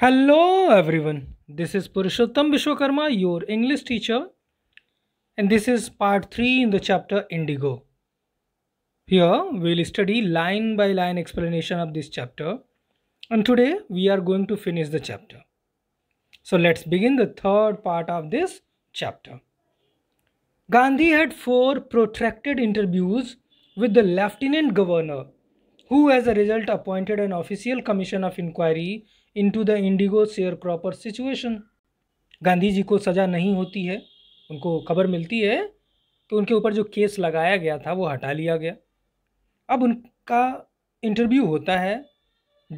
Hello everyone, this is Purushottam Vishwakarma, your English teacher and this is part 3 in the chapter Indigo. Here we'll study line by line explanation of this chapter and today we are going to finish the chapter. So let's begin the third part of this chapter. Gandhi had four protracted interviews with the lieutenant governor who as a result appointed an official commission of inquiry into the indigo sharecropper situation Gandhi ji को सज़ा नहीं होती है उनको खबर मिलती है कि तो उनके ऊपर जो केस लगाया गया था वो हटा लिया गया अब उनका इंटरव्यू होता है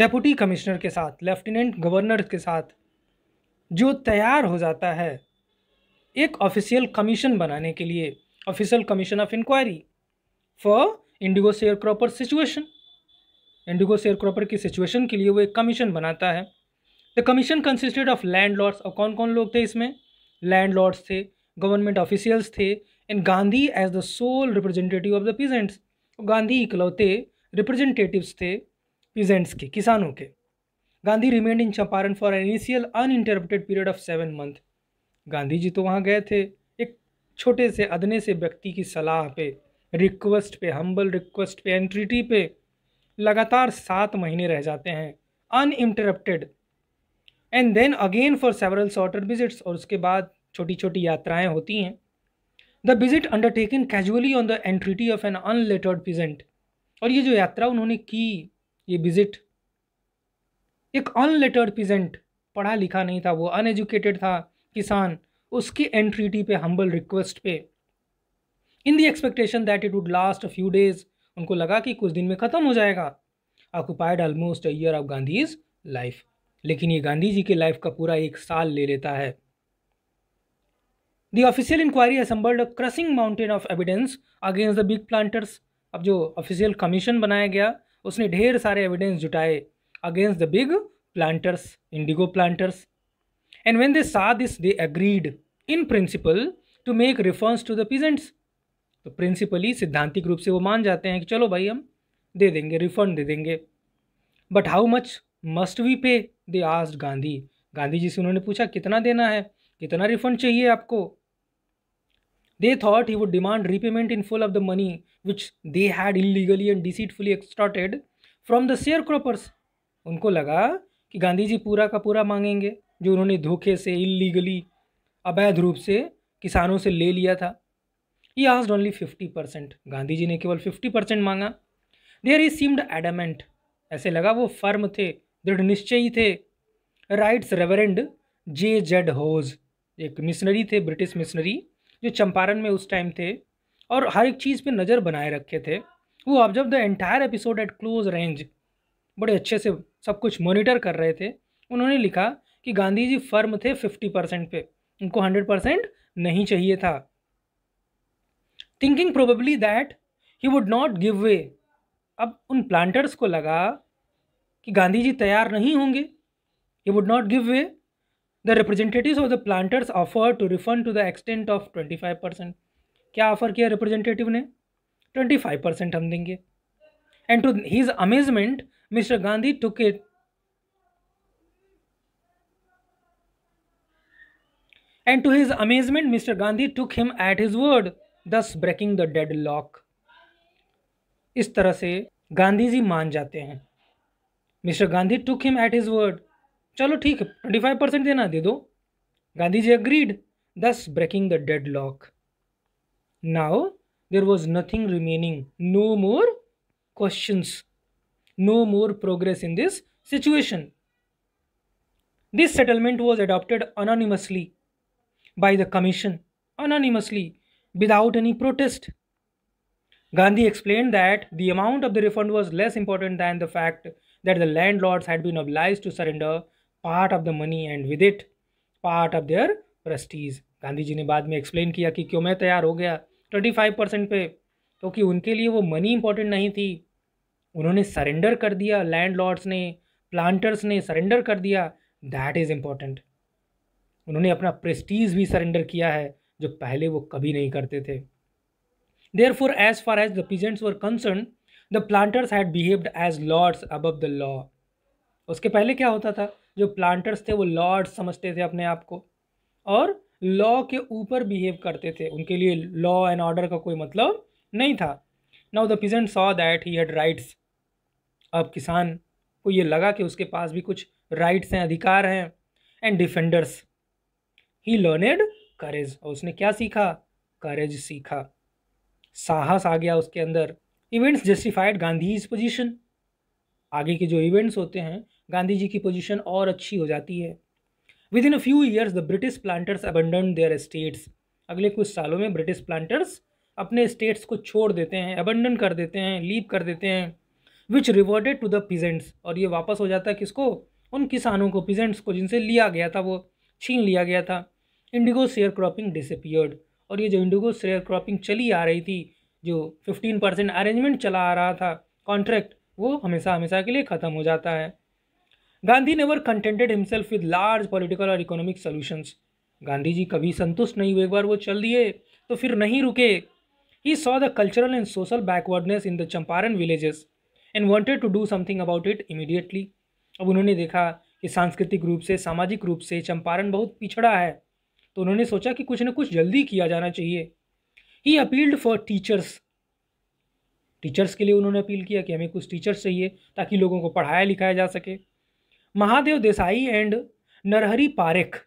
डेपुटी कमिश्नर के साथ लेफ्टिनेंट गवर्नर के साथ जो तैयार हो जाता है एक ऑफिशियल कमीशन बनाने के लिए official commission of inquiry for indigo sharecropper situation indigo sharecropper की सिचुएशन के लिए वो एक कमीशन बनाता है the commission consisted of landlords और कौन कौन लोग थे इसमें लैंड लॉर्ड्स थे गवर्नमेंट ऑफिशियल्स थे and Gandhi as the sole representative of the peasants Gandhi इकलौते रिप्रेजेंटेटिव्स थे पीजेंट्स के किसानों के Gandhi remained in Champaran for an initial uninterrupted period of seven month Gandhi ji तो वहाँ गए थे एक छोटे से अदने से व्यक्ति की सलाह पे रिक्वेस्ट पे हम्बल रिक्वेस्ट पे एंट्रिटी पे लगातार सात महीने रह जाते हैं uninterrupted and then again for several shorter visits और उसके बाद छोटी छोटी यात्राएं होती हैं the visit undertaken casually on the entreaty of an unlettered peasant और ये जो यात्रा उन्होंने की ये विजिट एक अनलेटर्ड पिजेंट पढ़ा लिखा नहीं था वो अनएजुकेटेड था किसान उसकी एंट्रिटी पे हम्बल रिक्वेस्ट पे in the expectation that it would last a few days उनको लगा कि कुछ दिन में ख़त्म हो जाएगा occupied almost a year of Gandhi's life लेकिन ये गांधी जी के लाइफ का पूरा एक साल ले लेता है the official inquiry assembled crushing mountain of evidence against the big planters अब जो ऑफिशियल कमीशन बनाया गया उसने ढेर सारे एविडेंस जुटाए against the big planters indigo planters and when they saw this they agreed in principle to make reforms to the peasants तो principally सिद्धांतिक रूप से वो मान जाते हैं कि चलो भाई हम दे देंगे रिफंड दे देंगे but how much must we pay they asked Gandhi Gandhi ji से उन्होंने पूछा कितना देना है कितना रिफंड चाहिए आपको they thought he would demand repayment in full of the money which they had illegally and deceitfully extorted from the sharecroppers उनको लगा कि गांधी जी पूरा का पूरा मांगेंगे जो उन्होंने धोखे से इलीगली अवैध रूप से किसानों से ले लिया था he asked only fifty percent Gandhi ji ने केवल फिफ्टी परसेंट मांगा देयर ही सीम्ड एडमेंट ऐसे लगा वो फर्म थे दृढ़ निश्चय थे writes Reverend J Z Hodge एक मिशनरी थे ब्रिटिश मिशनरी जो चंपारण में उस टाइम थे और हर एक चीज़ पे नज़र बनाए रखे थे वो observe the entire episode at close range बड़े अच्छे से सब कुछ मॉनिटर कर रहे थे उन्होंने लिखा कि गांधी जी फर्म थे फिफ्टी परसेंट पे उनको हंड्रेड परसेंट नहीं चाहिए था thinking probably that he would not give way अब उन प्लांटर्स को लगा कि गांधी जी तैयार नहीं होंगे he would not give way the representative of the planters offer to refund to the extent of twenty five percent क्या ऑफर किया रिप्रेजेंटेटिव ने ट्वेंटी फाइव परसेंट हम देंगे and to his amazement mister Gandhi took it and to his amazement mister Gandhi took him at his word thus breaking the deadlock इस तरह से गांधी जी मान जाते हैं mister Gandhi took him at his word चलो ठीक है ट्वेंटी फाइव परसेंट देना दे दो Gandhi ji agreed thus breaking the deadlock now there was nothing remaining no more question no more progress in this situation this settlement was adopted anonymously by the commission anonymously without any protest. Gandhi explained that the amount of the refund was less important than the fact that the landlords had been obliged to surrender part of the money and with it part of their prestige. Gandhi ji ने बाद में explain किया कि क्यों मैं तैयार हो गया 25 परसेंट पे क्योंकि तो उनके लिए वो मनी इंपॉर्टेंट नहीं थी उन्होंने सरेंडर कर दिया लैंडलॉर्ड्स ने प्लांटर्स ने सरेंडर कर दिया दैट इज़ इम्पॉर्टेंट उन्होंने अपना प्रेस्टीज भी सरेंडर किया है जो पहले वो कभी नहीं करते थे therefore as far as the peasants were concerned the planters had behaved as lords above the law उसके पहले क्या होता था जो प्लांटर्स थे वो लॉर्ड्स समझते थे अपने आप को और लॉ के ऊपर बिहेव करते थे उनके लिए लॉ एंड ऑर्डर का कोई मतलब नहीं था now the peasant saw that he had rights अब किसान को ये लगा कि उसके पास भी कुछ राइट्स हैं अधिकार हैं and defenders he learned courage और उसने क्या सीखा करेज सीखा साहस आ गया उसके अंदर events justified Gandhi's position आगे के जो इवेंट्स होते हैं गांधी जी की पोजीशन और अच्छी हो जाती है within a few years the British planters abandon their states अगले कुछ सालों में ब्रिटिश प्लांटर्स अपने स्टेट्स को छोड़ देते हैं अबंडन कर देते हैं लीव कर देते हैं which rewarded to the peasants और ये वापस हो जाता है किसको उन किसानों को पिजेंट्स को जिनसे लिया गया था वो छीन लिया गया था इंडिगो शेयर क्रॉपिंग डिसअपियर्ड और ये जो इंडिगो शेयर क्रॉपिंग चली आ रही थी जो फिफ्टीन परसेंट अरेंजमेंट चला आ रहा था कॉन्ट्रैक्ट वो हमेशा हमेशा के लिए ख़त्म हो जाता है Gandhi never contented himself with large political और इकोनॉमिक सोल्यूशंस गांधी जी कभी संतुष्ट नहीं हुए एक बार वो चल दिए तो फिर नहीं रुके he saw the cultural and social backwardness in the Champaran villages and wanted to do something about it immediately अब उन्होंने देखा कि सांस्कृतिक रूप से सामाजिक रूप से चंपारण बहुत पिछड़ा है तो उन्होंने सोचा कि कुछ ना कुछ जल्दी किया जाना चाहिए he appealed for teachers teachers के लिए उन्होंने अपील किया कि हमें कुछ टीचर्स चाहिए ताकि लोगों को पढ़ाया लिखाया जा सके Mahadev Desai and Narhari Parikh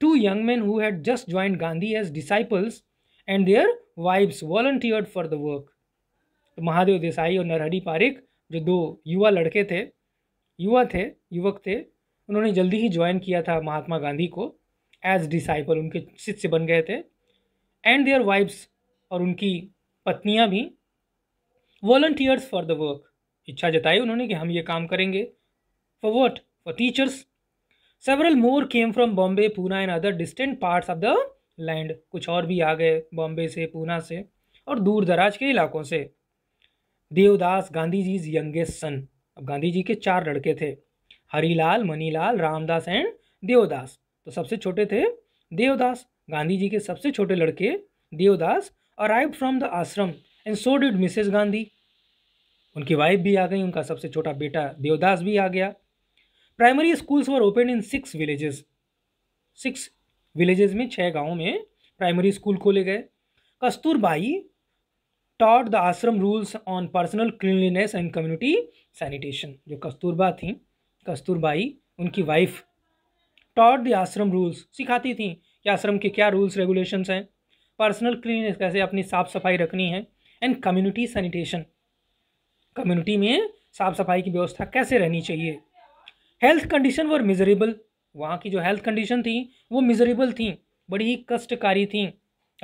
two young men who had just join Gandhi as disciples and their wives volunteered for the work तो महादेव देसाई और नरहरी पारेख जो दो युवा लड़के थे युवा थे युवक थे उन्होंने जल्दी ही ज्वाइन किया था महात्मा गांधी को एज डिसाइपल उनके शिष्य बन गए थे एंड देयर वाइफ्स और उनकी पत्नियां भी वॉल्टियर्स फॉर द वर्क इच्छा जताई उन्होंने कि हम ये काम करेंगे for what for teachers several more came from Bombay Poona and other distant parts of the land कुछ और भी आ गए बॉम्बे से पूना से और दूर दराज के इलाकों से देवदास गांधी जी यंगेस्ट सन अब गांधी जी के चार लड़के थे हरीलाल मनीलाल रामदास एंड देवदास तो सबसे छोटे थे देवदास गांधी जी के सबसे छोटे लड़के Devdas arrive from the ashram and so did Mrs Gandhi उनकी वाइफ भी आ गई उनका सबसे छोटा बेटा देवदास भी आ गया primary schools were open in six villages six villages में छः गाँव में प्राइमरी स्कूल खोले गए Kasturbai taught the ashram rules on personal cleanliness and community sanitation जो कस्तूरबा थी कस्तूरबाई उनकी wife taught the ashram rules सिखाती थी कि आश्रम के क्या रूल्स रेगुलेशंस हैं पर्सनल क्लीननेस कैसे अपनी साफ़ सफाई रखनी है एंड कम्युनिटी सैनिटेशन कम्युनिटी में साफ़ सफाई की व्यवस्था कैसे रहनी चाहिए हेल्थ कंडीशन वर मिजरेबल वहाँ की जो हेल्थ कंडीशन थी वो मिजरेबल थी बड़ी ही कष्टकारी थी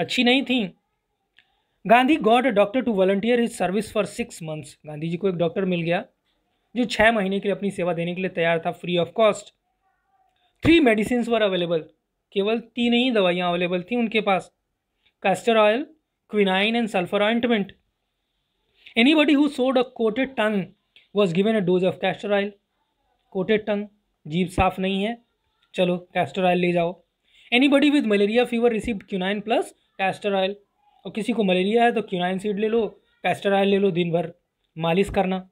अच्छी नहीं थी Gandhi got a doctor to volunteer his service for six months Gandhi ji को एक डॉक्टर मिल गया जो छः महीने के लिए अपनी सेवा देने के लिए तैयार था free of cost three medicine were available केवल तीन ही दवाइयाँ अवेलेबल थी उनके पास oil quinine and sulphur ointment anybody who showed a coated tongue was given a dose of castor oil coated tongue जीभ साफ नहीं है चलो कैस्टर ऑयल ले जाओ anybody with malaria fever receive quinine plus castor oil और किसी को मलेरिया है तो क्यूनाइन सीड ले लो कैस्टर ऑयल ले लो दिन भर मालिश करना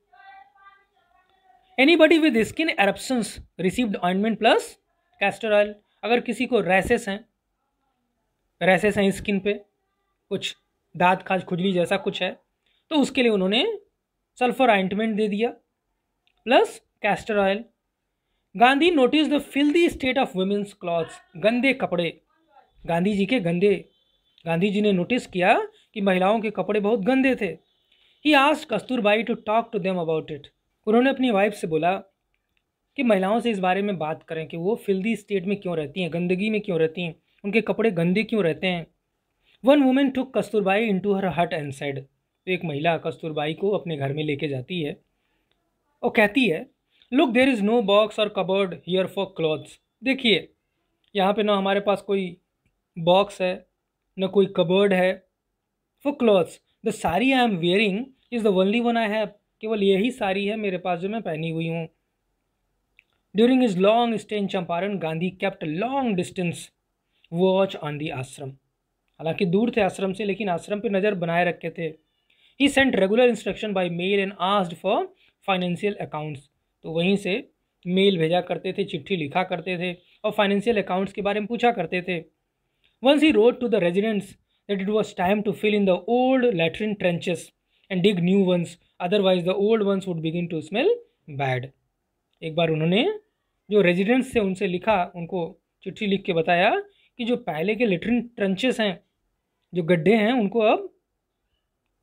anybody with skin eruptions received ointment plus castor oil अगर किसी को रैसेस हैं रैसेस हैं स्किन पे कुछ दांत खाज खुजली जैसा कुछ है तो उसके लिए उन्होंने सल्फर आइंटमेंट दे दिया plus castor oil Gandhi notice the filthy state of women's clothes गंदे कपड़े गांधी जी के गंदे गांधी जी ने नोटिस किया कि महिलाओं के कपड़े बहुत गंदे थे he asked Kasturbai to talk to them about it उन्होंने अपनी वाइफ से बोला कि महिलाओं से इस बारे में बात करें कि वो फिल्दी स्टेट में क्यों रहती हैं गंदगी में क्यों रहती हैं उनके कपड़े गंदे क्यों रहते हैं one woman took Kasturbai into her hut and sad तो एक महिला कस्तूरबाई को अपने घर में लेके जाती है और कहती है look there is no box और कबर्ड हियर फॉर क्लॉथ्स देखिए यहाँ पे ना हमारे पास कोई बॉक्स है ना कोई कबर्ड है for clothes the sari I am wearing is the only one I have केवल यही साड़ी है मेरे पास जो मैं पहनी हुई हूँ During his long stay in Champaran, Gandhi kept a long distance watch on the ashram. हालांकि दूर थे आश्रम से लेकिन आश्रम पर नज़र बनाए रखे थे he sent regular instruction by mail and asked for financial accounts तो वहीं से मेल भेजा करते थे चिट्ठी लिखा करते थे और फाइनेंशियल अकाउंट्स के बारे में पूछा करते थे once he wrote to the residents that it was time to fill in the old latrine trenches and dig new ones otherwise the old ones would begin to smell bad एक बार उन्होंने जो रेजिडेंट्स थे उनसे लिखा उनको चिट्ठी लिख के बताया कि जो पहले के लेटरिन ट्रंचेस हैं जो गड्ढे हैं उनको अब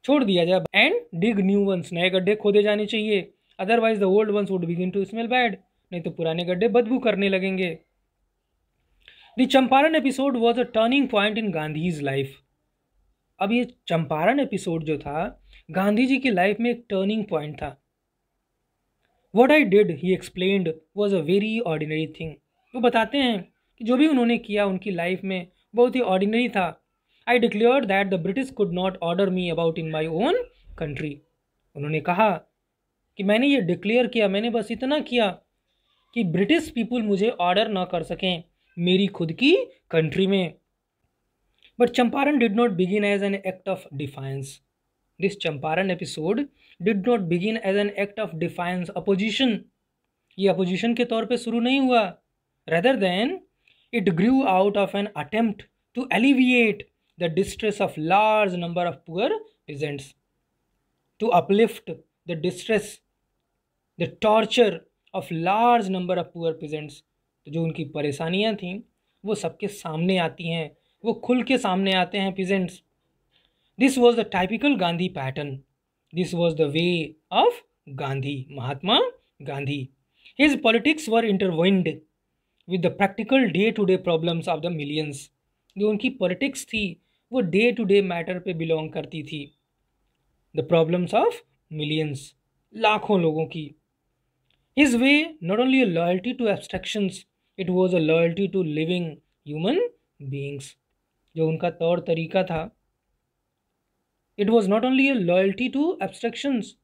छोड़ दिया जाए एंड डिग न्यू वंस नए गड्ढे खोदे जाने चाहिए otherwise the old ones would begin to smell bad नहीं तो पुराने गड्ढे बदबू करने लगेंगे the Champaran episode was a turning point in Gandhi's life अब ये चंपारण एपिसोड जो था गांधी जी की लाइफ में एक टर्निंग पॉइंट था what I did he explained was a very ordinary thing वो बताते हैं कि जो भी उन्होंने किया उनकी लाइफ में बहुत ही ऑर्डिनरी था I declare that the British could not order me about in my own country उन्होंने कहा कि मैंने ये डिक्लेयर किया मैंने बस इतना किया कि ब्रिटिश पीपुल मुझे ऑर्डर ना कर सकें मेरी खुद की कंट्री में but Champaran did not begin as an act of defiance this Champaran episode did not begin as an act of defiance opposition ये अपोजिशन के तौर पे शुरू नहीं हुआ rather than it grew out of an attempt to alleviate the distress of large number of poor peasants to uplift the distress the torture of large number of poor peasants जो उनकी परेशानियाँ थीं वो सबके सामने आती हैं वो खुल के सामने आते हैं peasants this was the typical Gandhi pattern this was the way of Gandhi Mahatma Gandhi his politics were intertwined with the practical day to day problems of the millions जो उनकी पॉलिटिक्स थी वो डे टू डे मैटर पे बिलोंग करती थी the problems of millions लाखों लोगों की his way not only a loyalty to abstractions it was a loyalty to living human beings जो उनका तौर तरीका था it was not only loyalty to abstractions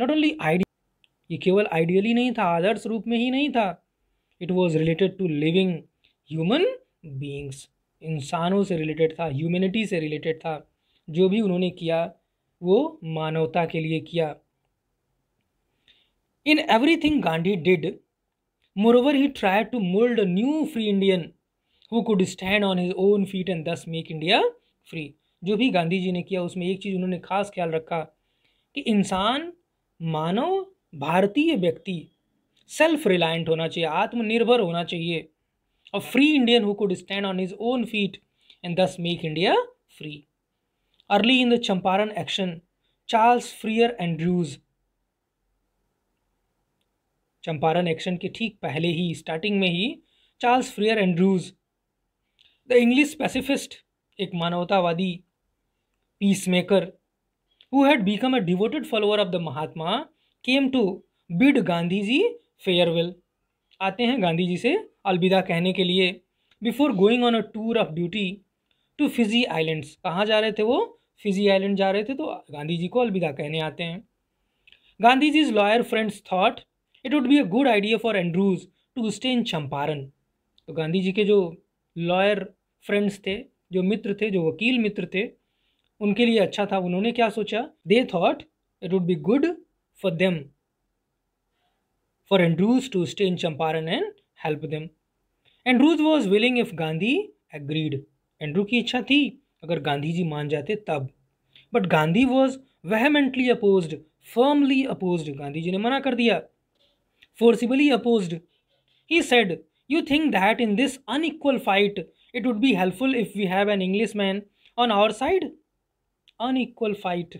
not only idea ये केवल आइडियल ही नहीं था आदर्श रूप में ही नहीं था it was related to living human beings इंसानों से रिलेटेड था ह्यूमेनिटी से रिलेटेड था जो भी उन्होंने किया वो मानवता के लिए किया in everything Gandhi did more he he tried to mould new free Indian who could stand on his own feet and thus make India free जो भी गांधी जी ने किया उसमें एक चीज़ उन्होंने खास ख्याल रखा कि इंसान मानव भारतीय व्यक्ति सेल्फ रिलायंट होना चाहिए आत्मनिर्भर होना चाहिए और free Indian who could stand on his own feet and thus make India free early in the Champaran action Charles Freer Andrews Champaran action के ठीक पहले ही स्टार्टिंग में ही Charles Freer Andrews the English pacifist एक मानवतावादी peacemaker who had become a devoted follower of the Mahatma, came to bid Gandhi ji farewell. आते हैं गांधी जी से अलविदा कहने के लिए before going on a tour of duty to Fiji Islands कहाँ जा रहे थे वो फिजी आइलैंड जा रहे थे तो गांधी जी को अलविदा कहने आते हैं Gandhi ji lawyer friends thought it would be a good idea for Andrews to stay in Champaran तो गांधी जी के जो लॉयर फ्रेंड्स थे जो मित्र थे जो वकील मित्र थे उनके लिए अच्छा था उन्होंने क्या सोचा they thought it would be good for them for Andrews to stay in Champaran and help them Andrews was willing if Gandhi agreed Andrew की इच्छा थी अगर गांधी जी मान जाते तब but Gandhi was vehemently oppose firmly oppose Gandhi ji ने मना कर दिया forcibly oppose he said you think that in this unequal fight it would be helpful if we have an English man on our side unequal fight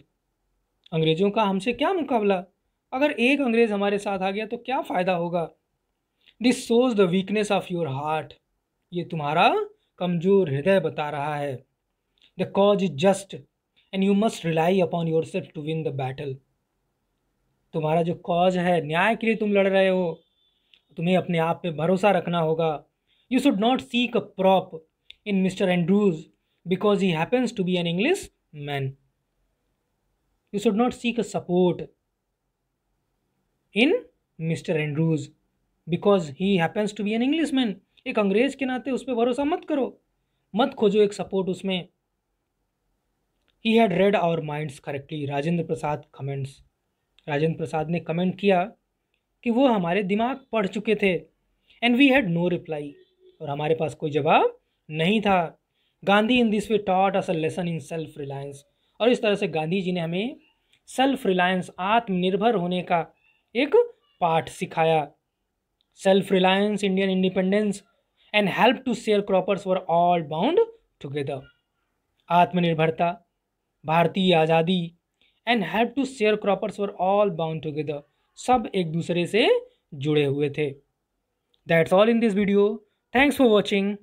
अंग्रेज़ों का हमसे क्या मुकाबला अगर एक अंग्रेज़ हमारे साथ आ गया तो क्या फ़ायदा होगा this shows the weakness of your heart ये तुम्हारा कमज़ोर हृदय बता रहा है the cause is just and you must rely upon yourself to win the battle तुम्हारा जो कॉज है न्याय के लिए तुम लड़ रहे हो तुम्हें अपने आप पे भरोसा रखना होगा you should not seek a prop in mister Andrews because he happens to be an English men. You should not seek a support in mister Andrews because he happens to be an English man एक अंग्रेज के नाते उस पर भरोसा मत करो मत खोजो एक सपोर्ट उसमें he had read our minds correctly Rajendra Prasad comments Rajendra Prasad ने कमेंट किया कि वो हमारे दिमाग पढ़ चुके थे and we had no reply और हमारे पास कोई जवाब नहीं था Gandhi in this way taught us a lesson in self reliance और इस तरह से गांधी जी ने हमें सेल्फ रिलायंस आत्मनिर्भर होने का एक पाठ सिखाया self reliance Indian independence and help to sharecroppers were all bound together आत्मनिर्भरता भारतीय आज़ादी and help to sharecroppers were all bound together सब एक दूसरे से जुड़े हुए थे that's all in this video thanks for watching